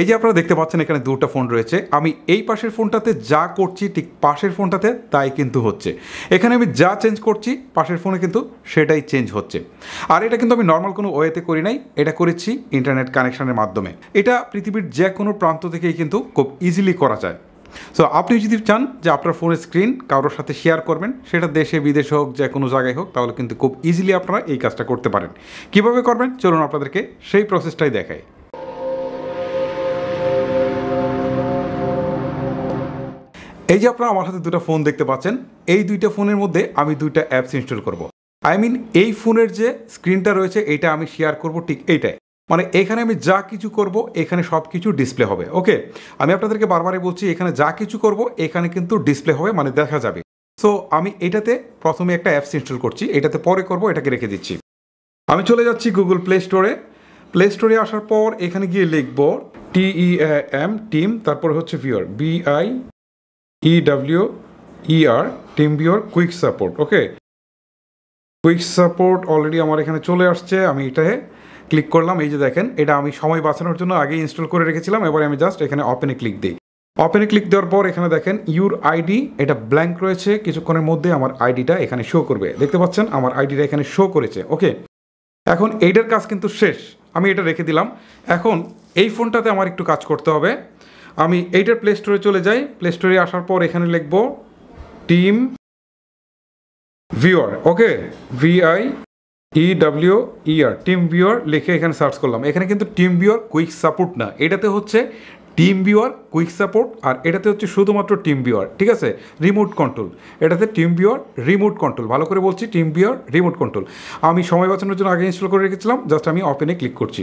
এই যে আপনারা দেখতে পাচ্ছেন এখানে দুটো ফোন রয়েছে আমি এই পাশের ফোনটাতে যা করছি ঠিক পাশের ফোনটাতে তাই কিন্তু হচ্ছে এখানে আমি যা চেঞ্জ করছি পাশের ফোনে কিন্তু সেটাই চেঞ্জ হচ্ছে আর এটা কিন্তু আমি নর্মাল কোনো ওয়েতে করি নাই এটা করেছি ইন্টারনেট কানেকশানের মাধ্যমে এটা পৃথিবীর যে কোনো প্রান্ত থেকেই কিন্তু খুব ইজিলি করা যায় সো আপনি যদি চান যে আপনার ফোনের স্ক্রিন কারোর সাথে শেয়ার করবেন সেটা দেশে বিদেশে হোক যে কোনো জায়গায় হোক তাহলে কিন্তু খুব ইজিলি আপনারা এই কাজটা করতে পারেন কিভাবে করবেন চলুন আপনাদেরকে সেই প্রসেসটাই দেখায় এই যে আপনারা আমার হাতে দুটো ফোন দেখতে পাচ্ছেন এই দুইটা ফোনের মধ্যে আমি দুইটা অ্যাপস ইনস্টল করব। আই মিন এই ফোনের যে স্ক্রিনটা রয়েছে এটা আমি শেয়ার করব ঠিক এইটাই মানে এখানে আমি যা কিছু করব এখানে সব কিছু ডিসপ্লে হবে ওকে আমি আপনাদেরকে বারবারই বলছি এখানে যা কিছু করব এখানে কিন্তু ডিসপ্লে হবে মানে দেখা যাবে সো আমি এটাতে প্রথমে একটা অ্যাপস ইনস্টল করছি এটাতে পরে করব এটাকে রেখে দিচ্ছি আমি চলে যাচ্ছি গুগল প্লে স্টোরে প্লে স্টোরে আসার পর এখানে গিয়ে লিখব টিই এম টিম তারপরে হচ্ছে viewer V I E W E R TeamViewer quick support okay quick support already আমার এখানে চলে আসছে আমি এটায় ক্লিক করলাম এই যে দেখেন এটা আমি সময় বাঁচানোর জন্য আগে ইনস্টল করে রেখেছিলাম এবার আমি জাস্ট এখানে ওপেনে ক্লিক দিই ওপেনে ক্লিক দেওয়ার পর এখানে দেখেন ইউর আইডি এটা ব্ল্যাঙ্ক রয়েছে কিছুক্ষণের মধ্যে আমার আইডিটা এখানে শো করবে দেখতে পাচ্ছেন আমার আইডিটা এখানে শো করেছে ওকে এখন এইটার কাজ কিন্তু শেষ আমি এটা রেখে দিলাম এখন এই ফোনটাতে আমার একটু কাজ করতে হবে আমি এইটার প্লে স্টোরে চলে যাই প্লে স্টোরে আসার পর এখানে লিখব TeamViewer okay V I E W E R TeamViewer লিখে এখানে সার্চ করলাম এখানে কিন্তু টিম ভিওর কুইক সাপোর্ট না এটাতে হচ্ছে টিম ভিওয়ার কুইক সাপোর্ট আর এটাতে হচ্ছে শুধুমাত্র টিম ভিওয়ার ঠিক আছে রিমোট কন্ট্রোল এটাতে টিম ভিওয়ার রিমোট কন্ট্রোল ভালো করে বলছি টিম ভিওয়ার রিমোট কন্ট্রোল আমি সময় বাঁচানোর জন্য আগে ইনস্টল করে রেখেছিলাম জাস্ট আমি ওপেনে ক্লিক করছি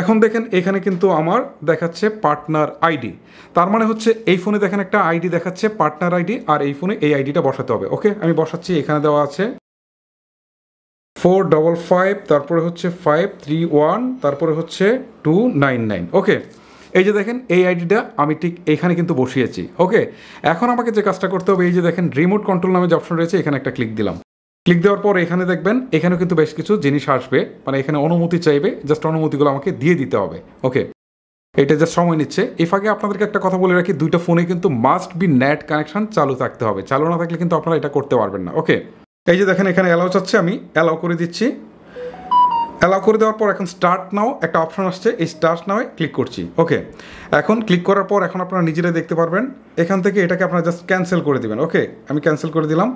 এখন দেখেন এখানে কিন্তু আমার দেখাচ্ছে পার্টনার আইডি তার মানে হচ্ছে এই ফোনে দেখেন একটা আইডি দেখাচ্ছে পার্টনার আইডি আর এই ফোনে এই আইডিটা বসাতে হবে ওকে আমি বসাচ্ছি এখানে দেওয়া আছে ফোর ডবল ফাইভ তারপরে হচ্ছে ফাইভ থ্রি ওয়ান তারপরে হচ্ছে টু নাইন নাইন ওকে এই যে দেখেন এই আইডিটা আমি ঠিক এখানে কিন্তু বসিয়েছি ওকে এখন আমাকে যে কাজটা করতে হবে এই যে দেখেন রিমোট কন্ট্রোল নামে যে অপশন রয়েছে এখানে একটা ক্লিক দিলাম ক্লিক দেওয়ার পর এখানে দেখবেন এখানে কিন্তু বেশ কিছু জিনিস আসবে মানে এখানে অনুমতি চাইবে জাস্ট অনুমতিগুলো আমাকে দিয়ে দিতে হবে ওকে এটা যা সময় নিচ্ছে এর আগে আপনাদেরকে একটা কথা বলে রাখি দুইটা ফোনে কিন্তু মাস্ট বি নেট কানেকশন চালু থাকতে হবে চালু না থাকলে কিন্তু আপনারা এটা করতে পারবেন না ওকে এই যে দেখেন এখানে অ্যালাউ চাচ্ছে আমি অ্যালাউ করে দিচ্ছি অ্যালাউ করে দেওয়ার পর এখন স্টার্ট নাও একটা অপশন আসছে এই স্টার্ট নাও ক্লিক করছি ওকে এখন ক্লিক করার পর এখন আপনারা নিজেরাই দেখতে পারবেন এখান থেকে এটাকে আপনারা জাস্ট ক্যান্সেল করে দেবেন ওকে আমি ক্যান্সেল করে দিলাম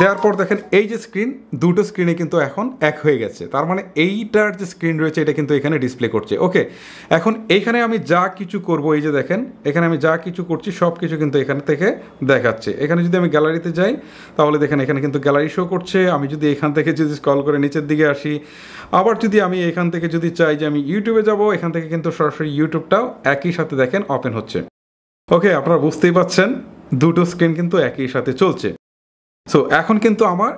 দেওয়ার পর দেখেন এই যে স্ক্রিন দুটো স্ক্রিনে কিন্তু এখন এক হয়ে গেছে তার মানে এইটার যে স্ক্রিন রয়েছে এটা কিন্তু এখানে ডিসপ্লে করছে ওকে এখন এইখানে আমি যা কিছু করব এই যে দেখেন এখানে আমি যা কিছু করছি সব কিছু কিন্তু এখান থেকে দেখাচ্ছে এখানে যদি আমি গ্যালারিতে যাই তাহলে দেখেন এখানে কিন্তু গ্যালারি শো করছে আমি যদি এখান থেকে যদি স্কল করে নিচের দিকে আসি আবার যদি আমি এখান থেকে যদি চাই যে আমি ইউটিউবে যাব এখান থেকে কিন্তু সরাসরি ইউটিউবটাও একই সাথে দেখেন ওপেন হচ্ছে ওকে আপনারা বুঝতেই পাচ্ছেন দুটো স্ক্রিন কিন্তু একই সাথে চলছে সো এখন কিন্তু আমার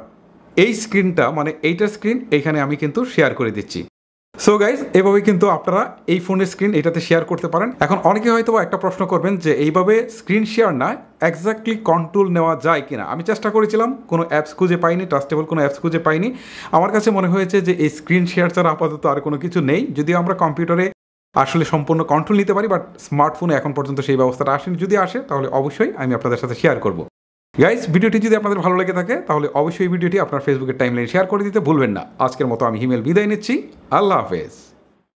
এই স্ক্রিনটা মানে এইটা স্ক্রিন এখানে আমি কিন্তু শেয়ার করে দিচ্ছি সো গাইজ এভাবে কিন্তু আপনারা এই ফোনের স্ক্রিন এটাতে শেয়ার করতে পারেন এখন অনেকে হয়তো একটা প্রশ্ন করবেন যে এইভাবে স্ক্রিন শেয়ার না একজাক্টলি কন্ট্রোল নেওয়া যায় কিনা আমি চেষ্টা করেছিলাম কোনো অ্যাপস খুঁজে পাইনি ট্রাস্টেবল কোনো অ্যাপস খুঁজে পাইনি আমার কাছে মনে হয়েছে যে এই স্ক্রিন শেয়ার ছাড়া আপাতত আর কোনো কিছু নেই যদিও আমরা কম্পিউটারে আসলে সম্পূর্ণ কন্ট্রোল নিতে পারি বাট স্মার্টফোনে এখন পর্যন্ত সেই ব্যবস্থাটা আসেনি যদি আসে তাহলে অবশ্যই আমি আপনাদের সাথে শেয়ার করব গাইজ ভিডিওটি যদি আপনাদের ভালো লেগে থাকে তাহলে অবশ্যই ভিডিওটি আপনার ফেসবুকের টাইমলাইন শেয়ার করে দিতে ভুলবেন না আজকের মতো আমি হিমেল বিদায় নিচ্ছি আল্লাহ হাফেজ